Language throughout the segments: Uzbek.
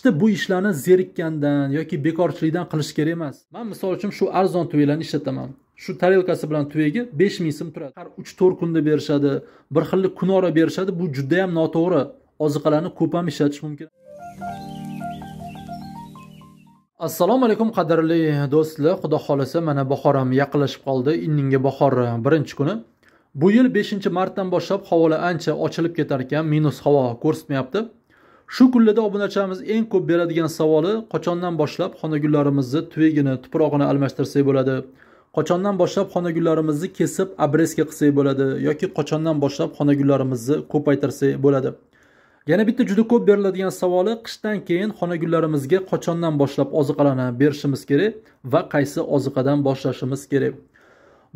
qishda bu ishlarni zerikkandan yoki bekorchilikdan qilish kerak emas man misol uchun shu arzon tuyalarni ishlataman shu tarelkasi bilan tuyagi besh ming so'm turadi har uch to'rt kunda berishadi bir xillik kunora berishadi bu judayam noto'g'ri oziqalarni ko'p ham ishlatish mumkin assalomu alaykum qadrli do'stlar xudo xohlasa mana bahor ham yaqinlashib qoldi inningga bahor birinchi kuni bu yil beshinchi martdan boshlab havolar ancha ochilib ketar ekan minus havo ko'rsatmayapti shu kunlarda obunachilarimiz eng ko'p beradigan savoli qachondan boshlab xonagullarimizni tuvegini tuprog'ini almashtirsak bo'ladi qachondan boshlab xonagullarimizni kesib abreska qilsak bo'ladi yoki qachondan boshlab xonagullarimizni ko'paytirsak bo'ladi yana bitta juda ko'p beriladigan savoli qishdan keyin xonagullarimizga qachondan boshlab oziqalarni berishimiz kerak va qaysi oziqadan boshlashimiz kerak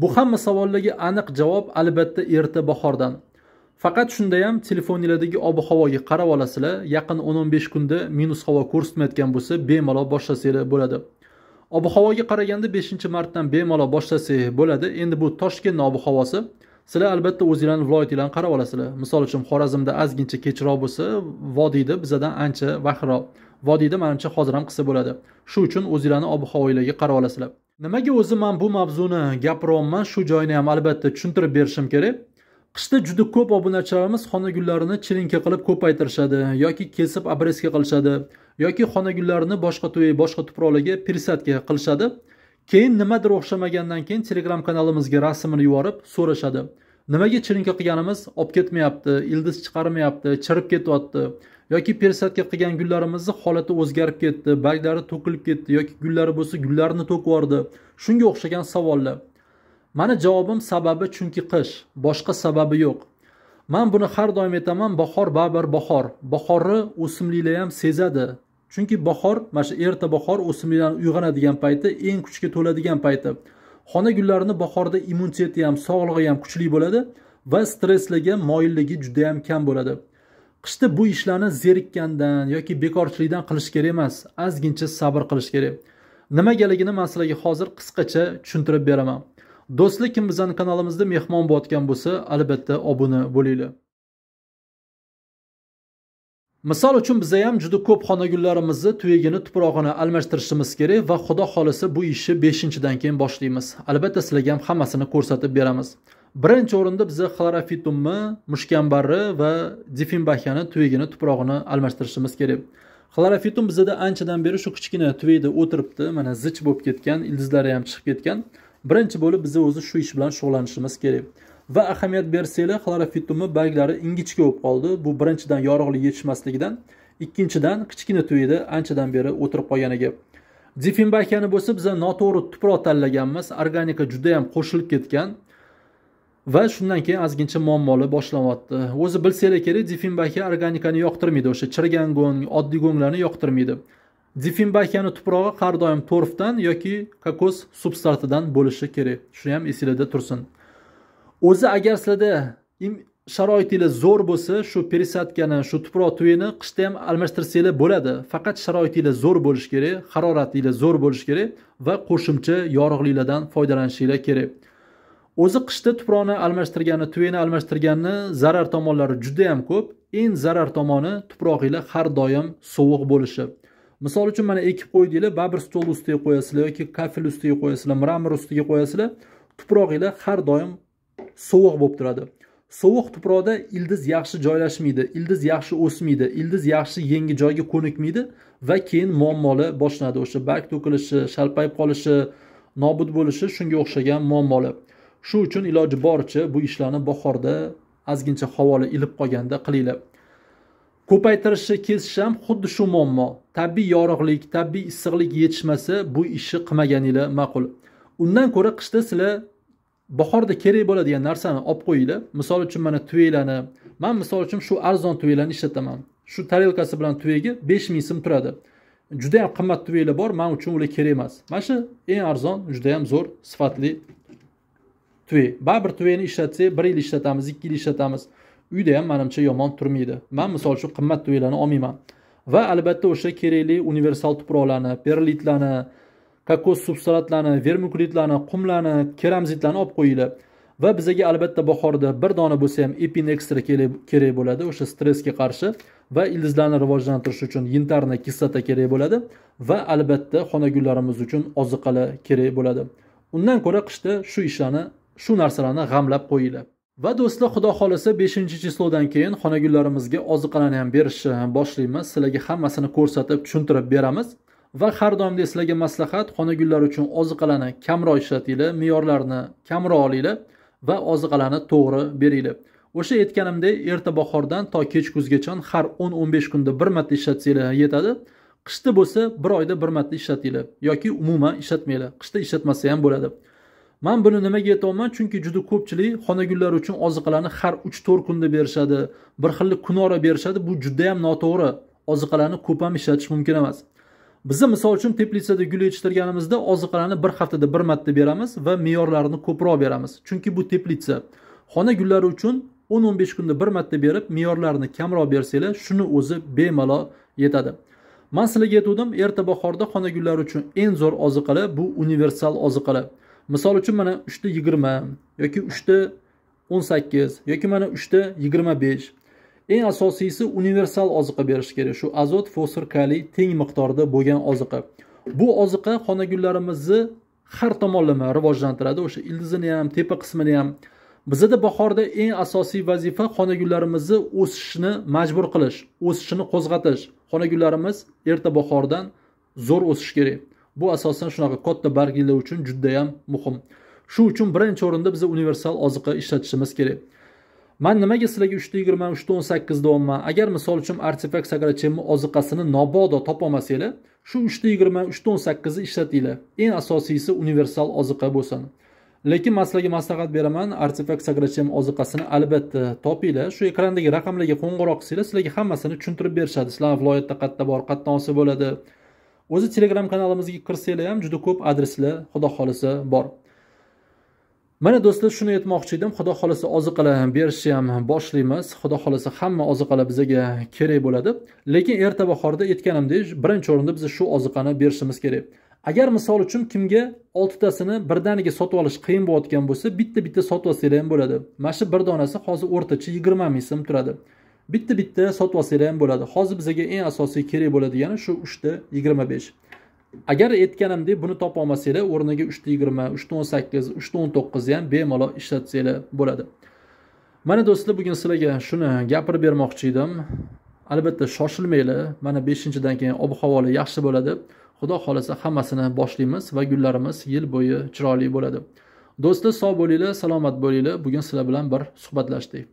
bu hamma savollarga aniq javob albatta erta bahordan faqat ham telefoninglardagi ob havoga qarab olasizlar yaqin o'n o'n besh kunda minus havo ko'rsatmayotgan bo'lsa bemalol boshlasanglar bo'ladi ob havoga qaraganda beshinchi martdan bemalol boshlasangiz bo'ladi endi bu toshkentni ob havosi sizlar albatta o'zinglarni viloyatinglarni qarab olasizlar misol uchun xorazmda ozgincha kechroq bo'lsa vodiyda bizadan ancha vaqtliroq vodiyda manimcha hozir ham qilsa bo'ladi shu uchun o'zinglarni ob havoinglarga qarab olasizlar nimaga o'zi man bu mavzuni gapiryapman shu joyini ham albatta tushuntirib berishim kerak qishda juda ko'p obunachilarimiz xonagullarini chirinka qilib ko'paytirishadi yoki kesib обрезка qilishadi yoki xonagullarini boshqa to'y boshqa tuproqlarga пересадка qilishadi keyin nimadir o'xshamagandan keyin telegram kanalimizga rasmini yuborib so'rashadi nimaga chirinka qilganimiz olib ketmayapti ildiz chiqarmayapti chirib ketyapti yoki пересадка qilgan gullarimizni holati o'zgarib ketdi barglari to'kilib ketdi yoki gullari bo'lsa gullarini to'kib yubordi shunga o'xshagan savollar mani javobim sababi chunki qish boshqa sababi yo'q man buni har doim aytaman bahor baribir bahor bahorni o'simliklar ham sezadi chunki bahor mana shu erta bahor o'simliklar uyg'onadigan payti eng kuchga to'ladigan payti xona gullarini bahorda immuniteti ham sog'lig'i ham kuchli bo'ladi va stresslarga moyilligi juda yam kam bo'ladi qishda bu ishlarni zerikkandan yoki bekorchilikdan qilish kerak emas ozgincha sabr qilish kerak nimagaligini man sizlarga hozir qisqacha tushuntirib beraman do'stlik kim bizani kanalimizda mehmon bo'layotgan bo'lsa albatta obuna bo'linglar misol uchun biza ham juda ko'p xonagullarimizni tuyagini tuprog'ini almashtirishimiz kerak va xudo xohlasa bu ishni beshinchidan keyin boshlaymiz albatta sizlarga ham hammasini ko'rsatib beramiz birinchi o'rinda biza xlorofitumni mushkambarri va difimbaxyani tuyagini tuprog'ini almashtirishimiz kerak xlorofitum bizada anchadan beri shu kichkina tuyada o'tiribdi mana zich bo'lib ketgan ildizlari ham chiqib ketgan birinchi bo'lib bizni o'zi shu ish bilan shug'ullanishimiz kerak va ahamiyat bersanglar xlorofitumni barglari ingichka bo'lib qoldi bu birinchidan yorug'lik yetishmasligidan ikkinchidan kichkina tuyida anchadan beri o'tirib qolganiga gap bo'lsa biza noto'g'ri tuproq tanlaganmiz organika judayam qo'shilib ketgan va shundan keyin ozgincha muammolar boshlanyapti o'zi bilsanglar kerak difenbakiya organikani yoqtirmaydi o'sha chirgan go'ng oddiy go'nglarni yoqtirmaydi difinbaykani tuprog'i har doim torfdan yoki kokos substratidan bo'lishi kerak shuni ham esinglarda tursin o'zi agar sizlarda sharoitingiz zo'r bo'lsa shu perisatkani, shu tuproq tuyini qishda ham almashtirsanglar bo'ladi faqat sharoitingiz zo'r bo'lishi kerak haroratingiz zo'r bo'lishi kerak va qo'shimcha yorug'liklardan foydalanishinglar kerak o'zi qishda tuproqni almashtirgani tuyini almashtirganni zarar tomonlari juda yam ko'p eng zarar tomoni tuproqingiz har doim sovuq bo'lishi misol uchun mana ekib qo'ydinglar baribir stol ustiga qo'yasizlar yoki kafel ustiga qo'yasizlar mramor ustiga qo'yasizlar tuprog'inglar har doim sovuq bo'lib turadi sovuq tuproqda ildiz yaxshi joylashmaydi ildiz yaxshi o'smaydi ildiz yaxshi yangi joyga ko'nikmaydi va keyin muammolar boshlanadi o'sha bak to'kilishi shalpayib qolishi nobud bo'lishi shunga o'xshagan muammolar shu uchun iloji boricha bu ishlarni bahorda ozgincha havola ilib qolganda qilinglar ko'paytirishi kesish ham xuddi shu muammo tabiiy yorug'lik tabiiy issiqlik yetishmasa bu ishni qilmaganinglar ma'qul undan ko'ra qishda sizlar bahorda kerak bo'ladigan narsani olib qo'yinglar misol uchun mana tuyalarni man misol uchun shu arzon tuyalarni ishlataman shu tarelkasi bilan tuyagi besh ming so'm turadi juda yam qimmat tuyalar bor man uchun ular kerak emas mana shu eng arzon juda yam zo'r sifatli tuya baribir tuyani ishlatsak bir yil ishlatamiz ikki yil ishlatamiz uyda ham manimcha yomon turmaydi man misol uchun qimmat tuyalarni olmayman va albatta o'sha kerakli universal tuproqlarni perlitlarni kokos substratlarni vermikulitlarni qumlarni keramzitlarni olib qo'yinglar va bizaga albatta bahorda bir dona bo'lsa ham epin ekstra kerak bo'ladi o'sha stressga qarshi va ildizlarni rivojlantirish uchun yintarna kislota kerak bo'ladi va albatta xonagullarimiz uchun oziqalar kerak bo'ladi undan ko'ra qishda shu ishlarni shu narsalarni g'amlab qo'yinglar va do'stlar xudo xohlasa beshinchi chislodan keyin xonagullarimizga oziqalarni ham berishni ham boshlaymiz sizlarga hammasini ko'rsatib tushuntirib beramiz va har doimdek sizlarga maslahat xonagullar uchun oziqalarni kamroq ishlatinglar me'yorlarni kamroq olinglar va oziqalarni to'g'ri beringlar o'sha aytganimdek erta bahordan to kech kuzgacha har o'n o'n besh kunda bir marta ishlatsanglar yetadi qishda bo'lsa bir oyda bir marta ishlatinglar yoki umuman ishlatmanglar qishda ishlatmasa ham bo'ladi man buni nimaga aytyapman chunki juda ko'pchilik xonagullar uchun oziqalarni har uch to'rt kunda berishadi bir xillik kunora berishadi bu judayam noto'g'ri oziqalarni ko'p ham ishlatish mumkin emas biza misol uchun teplitsada gul yetishtirganimizda oziqalarni bir haftada bir marta beramiz va me'yorlarini ko'proq beramiz chunki bu teplitsa xona gullari uchun o'n o'n besh kunda bir marta berib me'yorlarini kamroq bersanglar shuni o'zi bemalol yetadi man sizlarga aytgandim erta bahorda xona gullari uchun eng zo'r oziqalar bu universal oziqalar misol uchun mana uchta yigirma yoki uchta o'n sakkiz yoki mana uchta yigirma besh eng asosiysi universal oziqa berish kerak shu azot fosfor kaliy teng miqdorda bo'lgan oziqa bu oziqa xonagullarimizni har tomonlama rivojlantiradi o'sha ildizini ham tepa qismini ham bizada bahorda eng asosiy vazifa xonagullarimizni o'sishini majbur qilish o'sishini qo'zg'atish xonagullarimiz erta bahordan zo'r o'sishi kerak bu asosan shunaqa katta bargilar uchun judayam muhim shu uchun birinchi o'rinda biza universal oziqa ishlatishimiz kerak man nimaga sizlarga uchta yigirma uchta o'n sakkiz deyapman agar misol uchun artefakt sagrachemi oziqasini nobodo topolmasanglar shu uchta yigirma uchta o'n sakkizni ishlatinglar eng asosiysi universal oziqa bo'lsin lekin man sizlarga maslahat beraman artefakt sagrachem oziqasini albatta topinglar shu ekrandagi raqamlarga qo'ng'iroq qilsanglar sizlarga hammasini tushuntirib berishadi sizlarni viloyatda qayerda bor qayerdan olsa bo'ladi o'zi telegram kanalimizga kirsanglar ham juda ko'p adreslar xudo xohlasa bor mana do'stlar shuni aytmoqchi edim xudo xohlasa oziqalar berishni ham boshlaymiz xudo xohlasa hamma oziqalar bizaga kerak bo'ladi lekin erta bahorda aytganimdek birinchi o'rinda biz shu oziqani berishimiz kerak agar misol uchun kimga oltitasini birdaniga sotib olish qiyin bo'layotgan bo'lsa bitta bitta sotib olsanglar ham bo'ladi mana shu bir donasi hozir o'rtacha yigirma ming so'm turadi bitta bitta sotib olsanglar ham bo'ladi hozir bizaga eng asosiy kerak bo'ladigani shu uchta yigirma besh agar aytganimdek buni topa olmasanglar o'rniga uchta yigirma uchta o'n sakkiz uchta o'n to'qqizni ham bemalol ishlatsanglar bo'ladi mana do'stlar bugun sizlarga shuni gapirib bermoqchi edim albatta shoshilmanglar mana beshinchidan keyin ob havolar yaxshi bo'ladi xudo xohlasa hammasini boshlaymiz va gullarimiz yil bo'yi chiroyli bo'ladi do'stlar sog' bo'linglar salomat bo'linglar bugun sizlar bilan bir suhbatlashdik